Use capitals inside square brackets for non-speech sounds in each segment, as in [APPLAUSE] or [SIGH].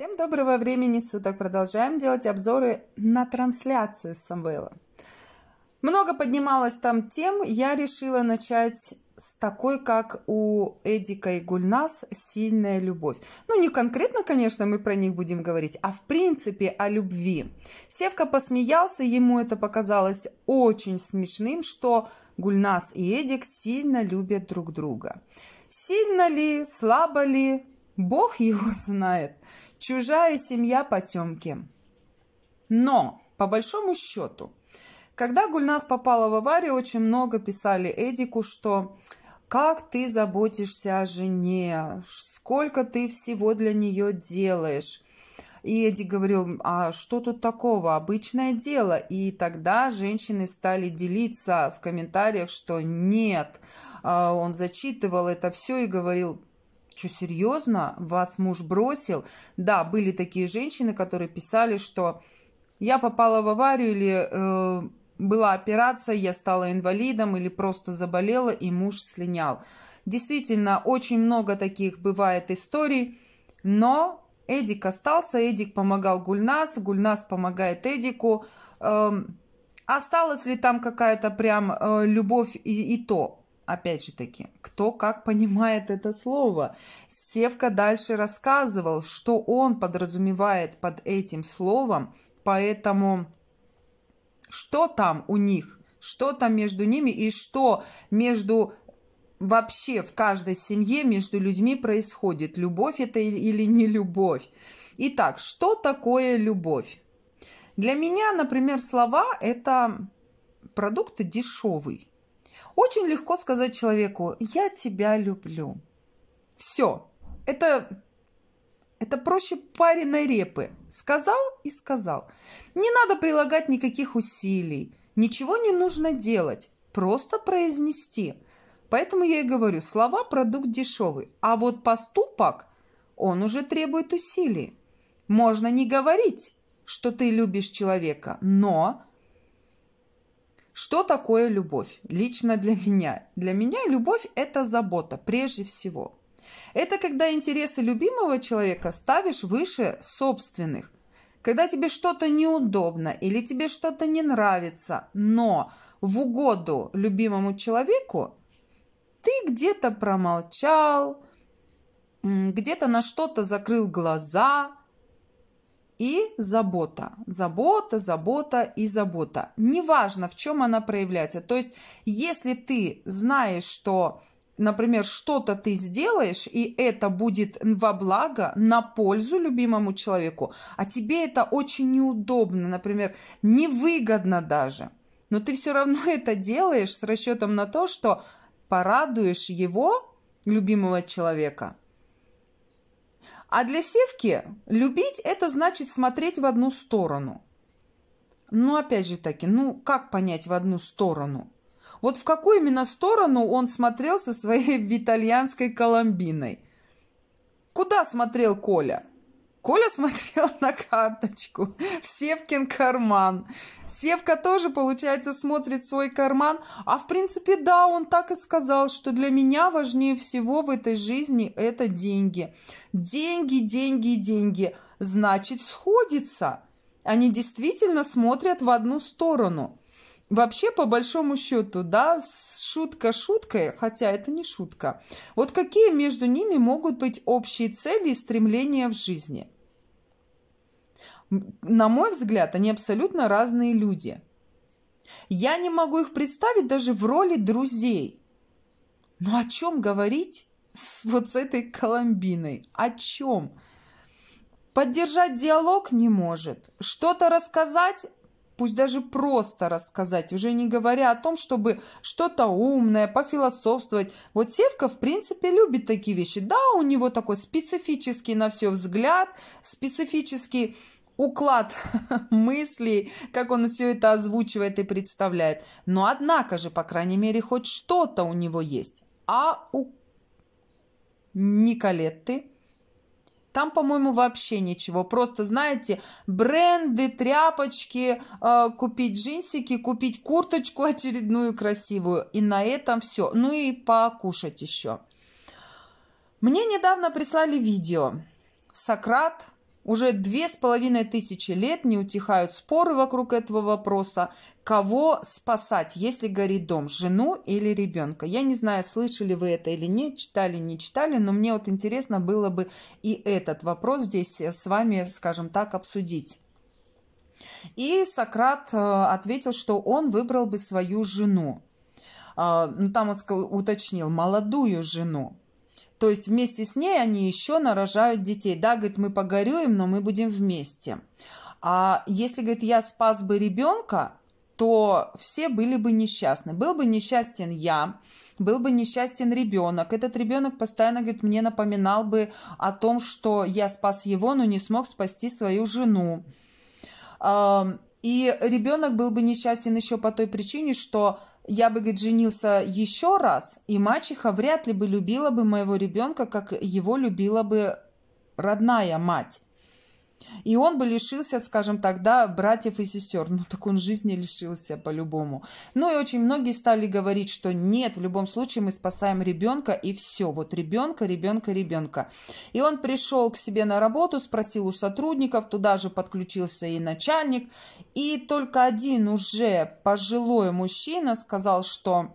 Всем доброго времени суток. Продолжаем делать обзоры на трансляцию Самвела. Много поднималось там тем. Я решила начать с такой, как у Эдика и Гульнас, сильная любовь. Ну, не конкретно, конечно, мы про них будем говорить, а в принципе о любви. Севка посмеялся, ему это показалось очень смешным, что Гульнас и Эдик сильно любят друг друга. Сильно ли, слабо ли, Бог его знает чужая семья потемки. Но, по большому счету, когда Гульнас попала в аварию, очень много писали Эдику, что как ты заботишься о жене, сколько ты всего для нее делаешь. И Эдик говорил, а что тут такого, обычное дело. И тогда женщины стали делиться в комментариях, что нет, а, он зачитывал это все и говорил, что, серьезно? Вас муж бросил? Да, были такие женщины, которые писали, что я попала в аварию или э, была операция, я стала инвалидом или просто заболела и муж слинял. Действительно, очень много таких бывает историй, но Эдик остался, Эдик помогал Гульнас, Гульнас помогает Эдику. Э, осталась ли там какая-то прям э, любовь и, и то? опять же таки, кто как понимает это слово. Севка дальше рассказывал, что он подразумевает под этим словом, поэтому что там у них, что там между ними и что между вообще в каждой семье между людьми происходит, любовь это или не любовь. Итак, что такое любовь? Для меня, например, слова – это продукты дешевый. Очень легко сказать человеку «я тебя люблю». Все. Это, это проще пареной репы. Сказал и сказал. Не надо прилагать никаких усилий. Ничего не нужно делать. Просто произнести. Поэтому я и говорю, слова – продукт дешевый. А вот поступок, он уже требует усилий. Можно не говорить, что ты любишь человека, но что такое любовь? Лично для меня. Для меня любовь – это забота прежде всего. Это когда интересы любимого человека ставишь выше собственных. Когда тебе что-то неудобно или тебе что-то не нравится, но в угоду любимому человеку ты где-то промолчал, где-то на что-то закрыл глаза – и забота. Забота, забота и забота. Неважно, в чем она проявляется. То есть, если ты знаешь, что например, что-то ты сделаешь, и это будет во благо, на пользу любимому человеку, а тебе это очень неудобно, например, невыгодно даже, но ты все равно [LAUGHS] это делаешь с расчетом на то, что порадуешь его, любимого человека, а для Севки любить – это значит смотреть в одну сторону. Ну, опять же таки, ну, как понять в одну сторону? Вот в какую именно сторону он смотрел со своей [LAUGHS] витальянской коломбиной? Куда смотрел Коля? Коля смотрел [LAUGHS] на карточку, Севкин карман. Севка тоже, получается, смотрит свой карман. А в принципе, да, он так и сказал, что для меня важнее всего в этой жизни это деньги. Деньги, деньги, деньги. Значит, сходится. Они действительно смотрят в одну сторону. Вообще, по большому счету, да, шутка шуткой, хотя это не шутка. Вот какие между ними могут быть общие цели и стремления в жизни? На мой взгляд, они абсолютно разные люди. Я не могу их представить даже в роли друзей. Но о чем говорить с, вот с этой Коломбиной? О чем? Поддержать диалог не может. Что-то рассказать пусть даже просто рассказать, уже не говоря о том, чтобы что-то умное, пофилософствовать. Вот Севка, в принципе, любит такие вещи. Да, у него такой специфический на все взгляд, специфический уклад [LAUGHS] мыслей, как он все это озвучивает и представляет. Но однако же, по крайней мере, хоть что-то у него есть. А у Николетты – там, по-моему, вообще ничего. Просто, знаете, бренды, тряпочки, э, купить джинсики, купить курточку [LAUGHS] очередную красивую. И на этом все. Ну и покушать еще. Мне недавно прислали видео. Сократ уже две с половиной тысячи лет не утихают споры вокруг этого вопроса. Кого спасать, если горит дом, жену или ребенка? Я не знаю, слышали вы это или нет, читали, не читали, но мне вот интересно было бы и этот вопрос здесь э, с вами, скажем так, обсудить. И Сократ э, ответил, что он выбрал бы свою жену. А, ну, там он уточнил, молодую жену. То есть вместе с ней они еще нарожают детей. Да, говорит, мы погорюем, но мы будем вместе. А если, говорит, я спас бы ребенка, то все были бы несчастны. Был бы несчастен я, был бы несчастен ребенок. Этот ребенок постоянно, говорит, мне напоминал бы о том, что я спас его, но не смог спасти свою жену. И ребенок был бы несчастен еще по той причине, что я бы, говорит, женился еще раз, и мачеха вряд ли бы любила бы моего ребенка, как его любила бы родная мать. И он бы лишился, скажем тогда, братьев и сестер. Ну, так он жизни лишился по-любому. Ну и очень многие стали говорить, что нет, в любом случае мы спасаем ребенка, и все. Вот ребенка, ребенка, ребенка. И он пришел к себе на работу, спросил у сотрудников, туда же подключился и начальник. И только один уже пожилой мужчина сказал, что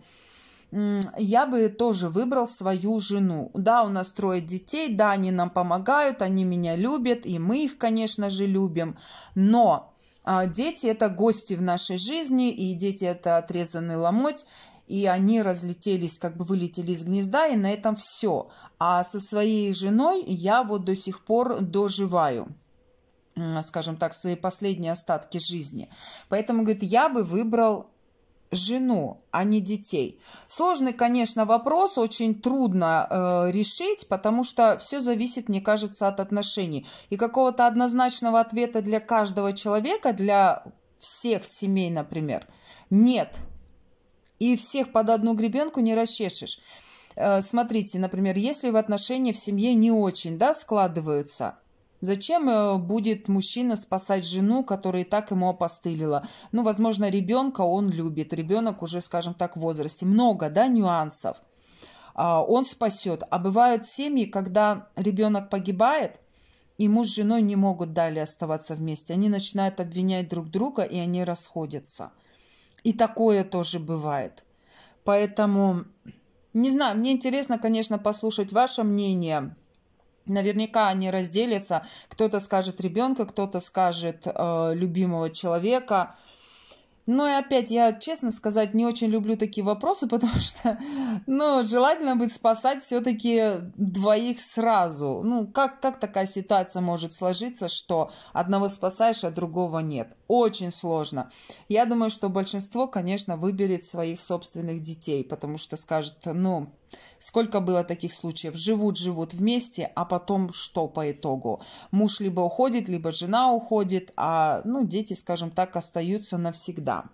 я бы тоже выбрал свою жену. Да, у нас трое детей, да, они нам помогают, они меня любят, и мы их, конечно же, любим, но а, дети – это гости в нашей жизни, и дети – это отрезанный ломоть, и они разлетелись, как бы вылетели из гнезда, и на этом все. А со своей женой я вот до сих пор доживаю скажем так, свои последние остатки жизни. Поэтому, говорит, я бы выбрал жену, а не детей? Сложный, конечно, вопрос, очень трудно э, решить, потому что все зависит, мне кажется, от отношений. И какого-то однозначного ответа для каждого человека, для всех семей, например, нет. И всех под одну гребенку не расчешешь. Э, смотрите, например, если в отношениях в семье не очень да, складываются – Зачем э, будет мужчина спасать жену, которая и так ему опостылила? Ну, возможно, ребенка он любит, ребенок уже, скажем так, в возрасте. Много, да, нюансов. А, он спасет. А бывают семьи, когда ребенок погибает, и муж с женой не могут далее оставаться вместе. Они начинают обвинять друг друга, и они расходятся. И такое тоже бывает. Поэтому, не знаю, мне интересно, конечно, послушать ваше мнение Наверняка они разделятся. Кто-то скажет ребенка, кто-то скажет э, любимого человека. Но ну и опять, я, честно сказать, не очень люблю такие вопросы, [LAUGHS] потому что, ну, желательно быть спасать все-таки двоих сразу. Ну, как, как такая ситуация может сложиться, что одного спасаешь, а другого нет? Очень сложно. Я думаю, что большинство, конечно, выберет своих собственных детей, потому что скажет, ну, Сколько было таких случаев? Живут-живут вместе, а потом что по итогу? Муж либо уходит, либо жена уходит, а ну, дети, скажем так, остаются навсегда.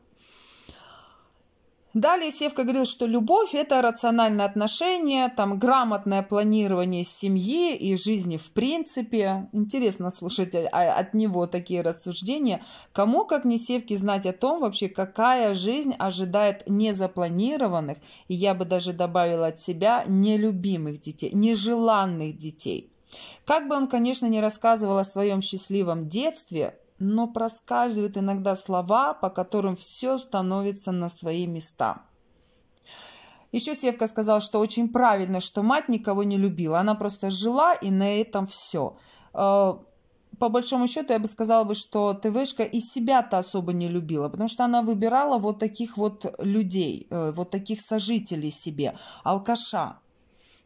Далее Севка говорил, что любовь – это рациональное отношение, там грамотное планирование семьи и жизни в принципе. Интересно слушать от него такие рассуждения. Кому, как не Севке, знать о том вообще, какая жизнь ожидает незапланированных, и я бы даже добавила от себя, нелюбимых детей, нежеланных детей. Как бы он, конечно, не рассказывал о своем счастливом детстве, но проскальзывают иногда слова, по которым все становится на свои места. Еще Севка сказал, что очень правильно, что мать никого не любила. Она просто жила, и на этом все. Э, по большому счету, я бы сказала, бы, что ТВшка и себя-то особо не любила, потому что она выбирала вот таких вот людей, э, вот таких сожителей себе, алкаша.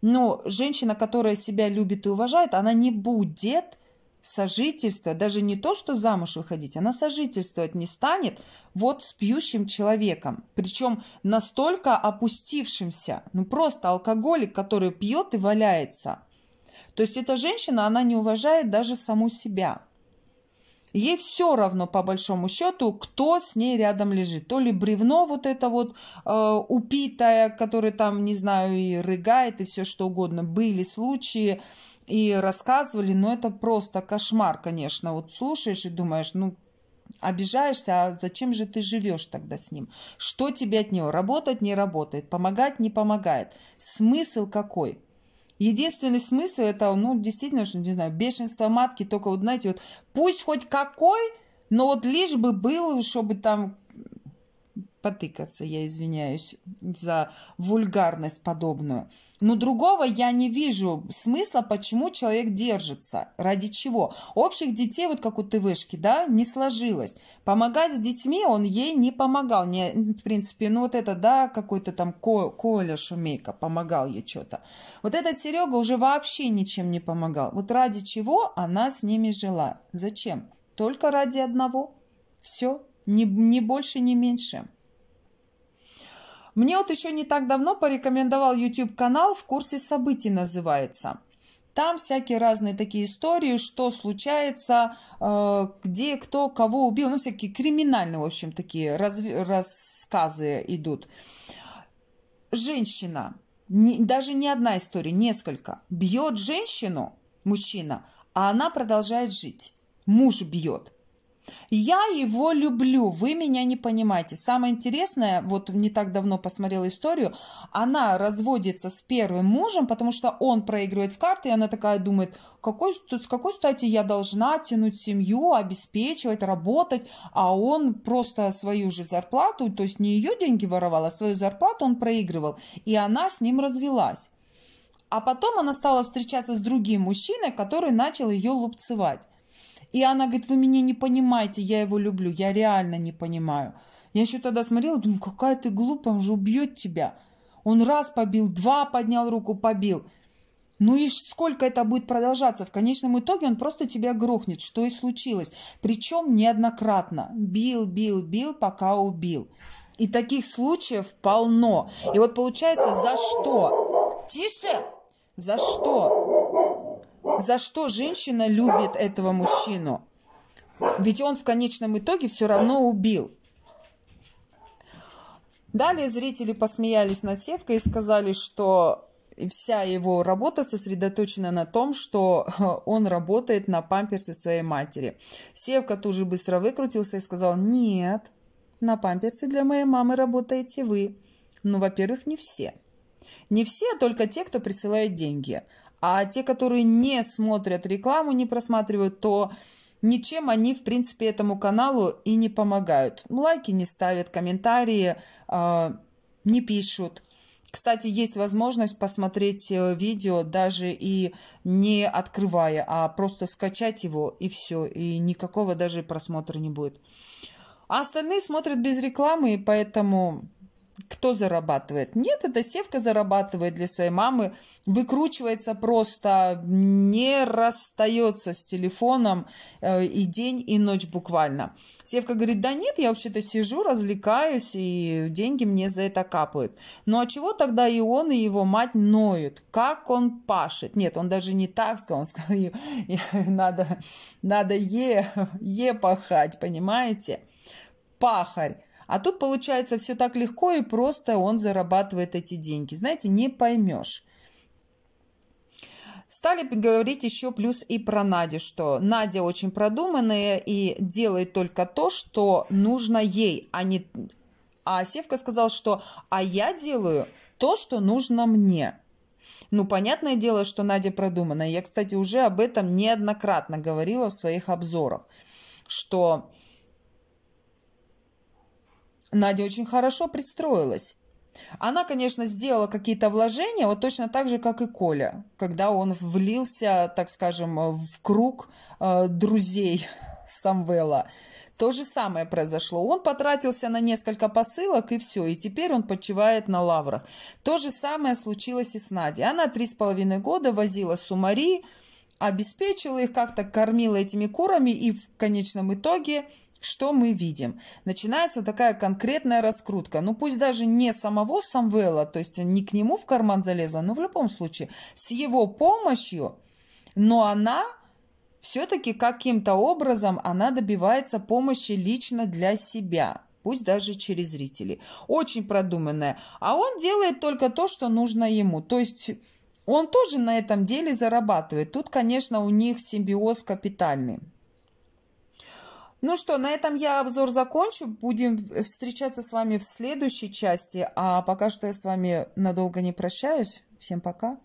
Но женщина, которая себя любит и уважает, она не будет сожительство, даже не то, что замуж выходить, она сожительствовать не станет вот с пьющим человеком. Причем настолько опустившимся, ну просто алкоголик, который пьет и валяется. То есть эта женщина, она не уважает даже саму себя. Ей все равно, по большому счету, кто с ней рядом лежит. То ли бревно вот это вот э, упитое, которое там, не знаю, и рыгает, и все что угодно. Были случаи, и рассказывали, но это просто кошмар, конечно. Вот слушаешь и думаешь, ну, обижаешься, а зачем же ты живешь тогда с ним? Что тебе от него? Работать не работает, помогать не помогает. Смысл какой? Единственный смысл это, ну, действительно, что, не знаю, бешенство матки, только вот, знаете, вот пусть хоть какой, но вот лишь бы был, чтобы там потыкаться, я извиняюсь за вульгарность подобную. Но другого я не вижу смысла, почему человек держится, ради чего. Общих детей, вот как у ТВшки, да, не сложилось. Помогать с детьми он ей не помогал. Не, в принципе, ну вот это, да, какой-то там Ко, Коля Шумейка помогал ей что-то. Вот этот Серега уже вообще ничем не помогал. Вот ради чего она с ними жила? Зачем? Только ради одного. Все. Ни, ни больше, ни меньше. Мне вот еще не так давно порекомендовал YouTube-канал «В курсе событий» называется. Там всякие разные такие истории, что случается, э, где кто кого убил, ну всякие криминальные, в общем, такие разв... рассказы идут. Женщина, даже не одна история, несколько, бьет женщину, мужчина, а она продолжает жить. Муж бьет. Я его люблю, вы меня не понимаете. Самое интересное, вот не так давно посмотрела историю, она разводится с первым мужем, потому что он проигрывает в карты, и она такая думает, какой, с какой стати я должна тянуть семью, обеспечивать, работать, а он просто свою же зарплату, то есть не ее деньги воровал, а свою зарплату он проигрывал, и она с ним развелась. А потом она стала встречаться с другим мужчиной, который начал ее лупцевать. И она говорит, вы меня не понимаете, я его люблю, я реально не понимаю. Я еще тогда смотрела, думаю, какая ты глупая, он же убьет тебя. Он раз побил, два поднял руку, побил. Ну и сколько это будет продолжаться? В конечном итоге он просто тебя грохнет, что и случилось. Причем неоднократно. Бил, бил, бил, пока убил. И таких случаев полно. И вот получается, за что? Тише! За что? за что женщина любит этого мужчину? Ведь он в конечном итоге все равно убил. Далее зрители посмеялись над Севкой и сказали, что вся его работа сосредоточена на том, что [LAUGHS] он работает на памперсы своей матери. Севка тут же быстро выкрутился и сказал, нет, на памперсы для моей мамы работаете вы. Ну, во-первых, не все. Не все, а только те, кто присылает деньги. А те, которые не смотрят рекламу, не просматривают, то ничем они, в принципе, этому каналу и не помогают. Лайки не ставят, комментарии э, не пишут. Кстати, есть возможность посмотреть э, видео даже и не открывая, а просто скачать его и все, и никакого даже просмотра не будет. А остальные смотрят без рекламы, и поэтому кто зарабатывает? Нет, это Севка зарабатывает для своей мамы, выкручивается просто, не расстается с телефоном э, и день, и ночь буквально. Севка говорит, да нет, я вообще-то сижу, развлекаюсь, и деньги мне за это капают. Ну а чего тогда и он, и его мать ноют? Как он пашет? Нет, он даже не так сказал, он сказал, надо, надо е, е пахать, понимаете? Пахарь а тут получается все так легко и просто он зарабатывает эти деньги. Знаете, не поймешь. Стали говорить еще плюс и про Надю, что Надя очень продуманная и делает только то, что нужно ей, а не... А Севка сказал, что «а я делаю то, что нужно мне». Ну, понятное дело, что Надя продуманная. Я, кстати, уже об этом неоднократно говорила в своих обзорах, что Надя очень хорошо пристроилась. Она, конечно, сделала какие-то вложения, вот точно так же, как и Коля, когда он влился, так скажем, в круг э, друзей [LAUGHS] Самвела. То же самое произошло. Он потратился на несколько посылок, и все, и теперь он почивает на лаврах. То же самое случилось и с Надей. Она три с половиной года возила сумари, обеспечила их, как-то кормила этими курами, и в конечном итоге – что мы видим? Начинается такая конкретная раскрутка. Ну, пусть даже не самого Самвела, то есть не к нему в карман залезла, но в любом случае с его помощью, но она все-таки каким-то образом она добивается помощи лично для себя пусть даже через зрителей. Очень продуманная. А он делает только то, что нужно ему. То есть он тоже на этом деле зарабатывает. Тут, конечно, у них симбиоз капитальный. Ну что, на этом я обзор закончу. Будем встречаться с вами в следующей части. А пока что я с вами надолго не прощаюсь. Всем пока.